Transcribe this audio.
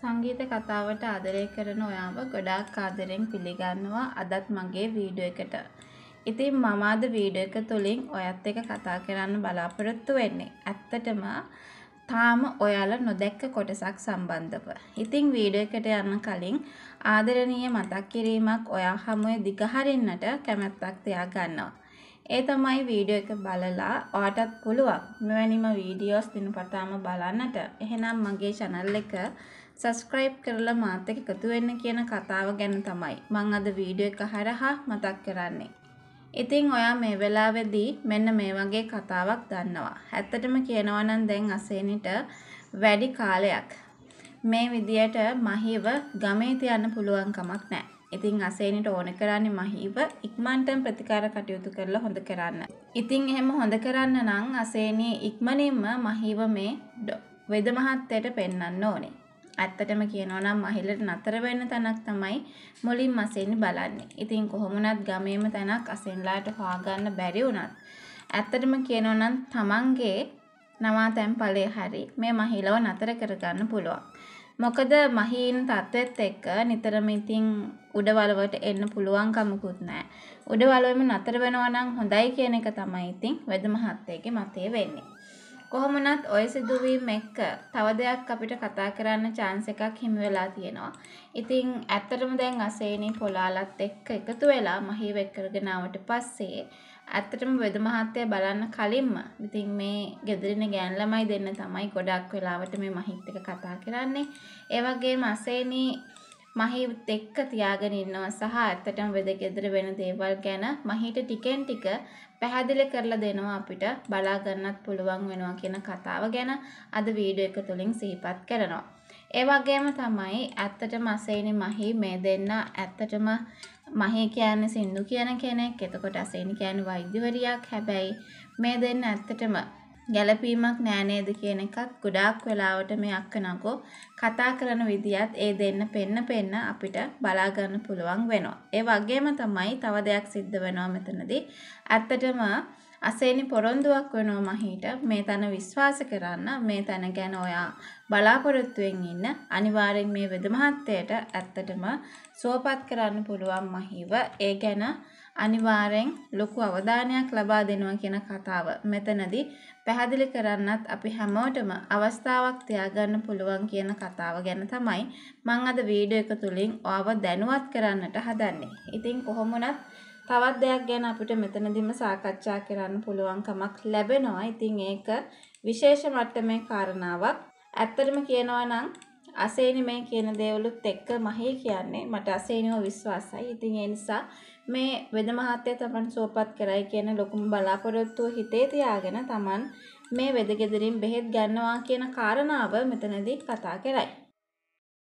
සංගීත කතාවට ආදරය කරන ඔයාව ගොඩාක් ආදරෙන් පිළිගන්නවා අදත් මගේ වීඩියෝ එකට. ඉතින් මම අද වීඩියෝ එක තුලින් ඔයත් එක්ක කතා කරන්න බලාපොරොත්තු වෙන්නේ. ඇත්තටම තාම ඔයාලා නොදැක්ක කොටසක් සම්බන්ධව. ඉතින් වීඩියෝ එකට යන්න කලින් ආදරණීය මතක් කිරීමක් ඔයා හැමෝම දිගහරින්නට කැමැත්තක් තියාගන්නවා. ඒ තමයි වීඩියෝ එක බලලා ඔයාටත් පුළුවන් මෙවැනිම වීඩියෝස් දිනපතාම බලන්නට. එහෙනම් මගේ channel එක සබස්ක්‍රයිබ් කරලා මාත් එක්ක එකතු වෙන්න කියන කතාව ගැන තමයි මම අද වීඩියෝ එක හරහා මතක් කරන්නේ. ඉතින් ඔයා මේ වෙලාවේදී මෙන්න මේ වගේ කතාවක් දන්නවා. ඇත්තටම කියනවා නම් දැන් අසේනිට වැඩි කාලයක් මේ විදියට මහීව ගමේ තියන්න පුළුවන් කමක් නැහැ. ඉතින් අසේනිට ඕන කරන්නේ මහීව ඉක්මනටම ප්‍රතිකාර කටයුතු කරලා හොඳ කරන්න. ඉතින් එහෙම හොඳ කරන්න නම් අසේනී ඉක්මනින්ම මහීව මේ වෙද මහත්තයට පෙන්වන්න ඕනේ. ඇත්තටම කියනවා නම් මහිලට නතර වෙන්න තැනක් තමයි මුලින් මසෙන් බලන්නේ. ඉතින් කොහොමුණත් ගමේම තැනක් අසෙන්ලාට හොයාගන්න බැරි වුණත් ඇත්තටම කියනවා නම් තමන්ගේ නවාතැන් ඵලයේ හරි මේ මහිලව නතර කරගන්න පුළුවන්. මොකද මහීන් තත්ත්වෙත් එක්ක නිතරම ඉතින් උඩවලවට එන්න පුළුවන් කමකුත් නැහැ. උඩවලවෙම නතර වෙනවා නම් හොඳයි කියන එක තමයි ඉතින් වෙද මහත්තයගේ මතය වෙන්නේ. කොහොමනත් ඔය සිදුවීම් එක්ක තව දෙයක් අපිට කතා කරන්න chance එකක් හිමි වෙලා තියෙනවා. ඉතින් ඇත්තටම දැන් අසේනි පොලාලත් එක්ක එකතු වෙලා මහීව එක්කගෙන ආවට පස්සේ ඇත්තටම වෙද මහත්තය බලන්න කලින්ම ඉතින් මේ ගෙදරින ගෑන් ළමයි දෙන්න තමයි ගොඩක් වෙලාවට මේ මහිත් එක කතා කරන්නේ. ඒ වගේම අසේනි මහීත් එක්ක තියාගෙන ඉන්නවා සහ ඇත්තටම වෙදගෙදර වෙන දේවල් ගැන මහීට ටිකෙන් ටික පැහැදිලි කරලා දෙනවා අපිට බලා ගන්නත් පුළුවන් වෙනවා කියන කතාව ගැන අද වීඩියෝ එක තුලින් සිහිපත් කරනවා. ඒ වගේම තමයි ඇත්තටම අසේනි මහී මේ දෙන්න ඇත්තටම මහේ කියන්නේ සින්දු කියන කෙනෙක් එතකොට අසේනි කියන්නේ වෛද්‍යවරියක් හැබැයි මේ දෙන්න ඇත්තටම ගැළපීමක් නෑ නේද කියන එකත් ගොඩාක් වෙලාවට මේ අක්කනකෝ කතා කරන විදියත් ඒ දෙන්න පෙන්න පෙන්න අපිට බලා ගන්න පුළුවන් වෙනවා. ඒ වගේම තමයි තව දෙයක් සිද්ධ වෙනවා මෙතනදී. ඇත්තටම අසේනි පොරොන්දුවක් වෙනවා මහීට මේ තැන විශ්වාස කරන්න මේ තැන ගැන ඔයා බලාපොරොත්තුවෙන් ඉන්න අනිවාර්යෙන් මේ වෙද මහත්තයට ඇත්තටම සුවපත් කරන්න පුළුවන් මහීව ඒ ගැන අනිවාර්යෙන් ලොකු අවධානයක් ලබා දෙනවා කියන කතාව මෙතනදී පැහැදිලි කරන්නත් අපි හැමෝටම අවස්ථාවක් තියාගන්න පුළුවන් කියන කතාව ගැන තමයි මං අද වීඩියෝ එක තුලින් ඔයාව දැනුවත් කරන්නට හදන්නේ. ඉතින් කොහොමුණත් තවත් දෙයක් ගැන අපිට මෙතනදීම සාකච්ඡා කරන්න පුළුවන්කමක් ලැබෙනවා. ඉතින් ඒක විශේෂ මට්ටමේ කාරණාවක්. ඇත්තටම කියනවා නම් අසේනිමේ කියන දේවලුත් එක්ක මහේ කියන්නේ මට අසේනිව විශ්වාසයි. ඉතින් ඒ නිසා මේ වෙද මහත්ය තමන් සුවපත් කරයි කියන ලොකුම බලාපොරොත්තුව හිතේ තියාගෙන තමන් මේ වෙද ගෙදරින් බෙහෙත් ගන්නවා කියන කාරණාව මෙතනදී කතා කරයි.